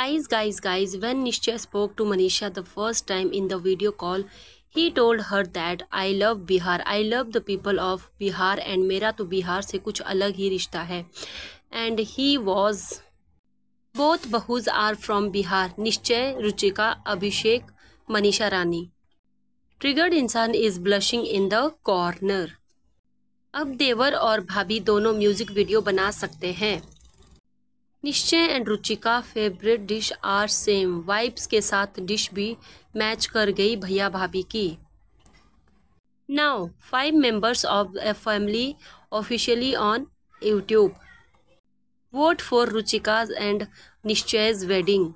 Guys, guys, guys, when Nishchay spoke to Manisha the first time in the video call, he told her that I love Bihar, I love the people of Bihar and mera to bihar se kuch alag hi rishta hai and he was both bahus are from Bihar, Nishchay, Ruchika, Abhishek, Manisha Rani. Triggered इंसान is blushing in the corner अब देवर और भाभी दोनों music video बना सकते हैं Nishchay and Ruchika favourite dish are same vibes के साथ डिश भी मैच कर गई भैया भाभी की now five members of a family officially on YouTube vote for Ruchika's and Nishchay wedding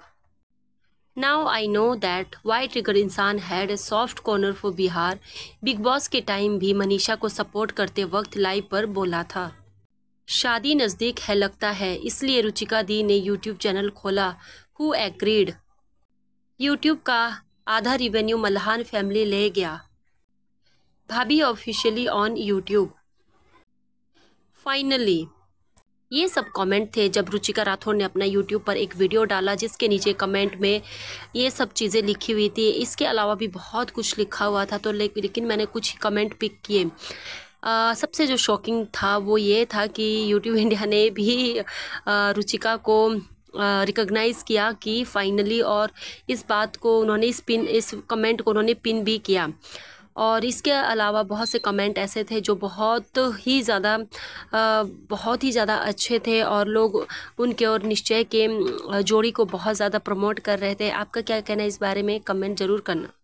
now I know that why trigger इंसान had a soft corner for Bihar Bigg Boss के टाइम भी मनीषा को सपोर्ट करते वक्त लाइव पर बोला था शादी नज़दीक है लगता है इसलिए रुचिका दी ने यूट्यूब चैनल खोला हु एग्रीड यूट्यूब का आधा रिवेन्यू मल्हान फैमिली ले गया भाभी ऑफिशियली ऑन यूट्यूब फाइनली ये सब कमेंट थे जब रुचिका राठौर ने अपना यूट्यूब पर एक वीडियो डाला जिसके नीचे कमेंट में ये सब चीज़ें लिखी हुई थी इसके अलावा भी बहुत कुछ लिखा हुआ था तो लेकिन मैंने कुछ कमेंट पिक किए आ, सबसे जो शॉकिंग था वो ये था कि यूट्यूब इंडिया ने भी रुचिका को रिकग्नाइज़ किया कि फाइनली और इस बात को उन्होंने इस पिन इस कमेंट को उन्होंने पिन भी किया और इसके अलावा बहुत से कमेंट ऐसे थे जो बहुत ही ज़्यादा बहुत ही ज़्यादा अच्छे थे और लोग उनके और निश्चय के जोड़ी को बहुत ज़्यादा प्रमोट कर रहे थे आपका क्या कहना है इस बारे में कमेंट ज़रूर करना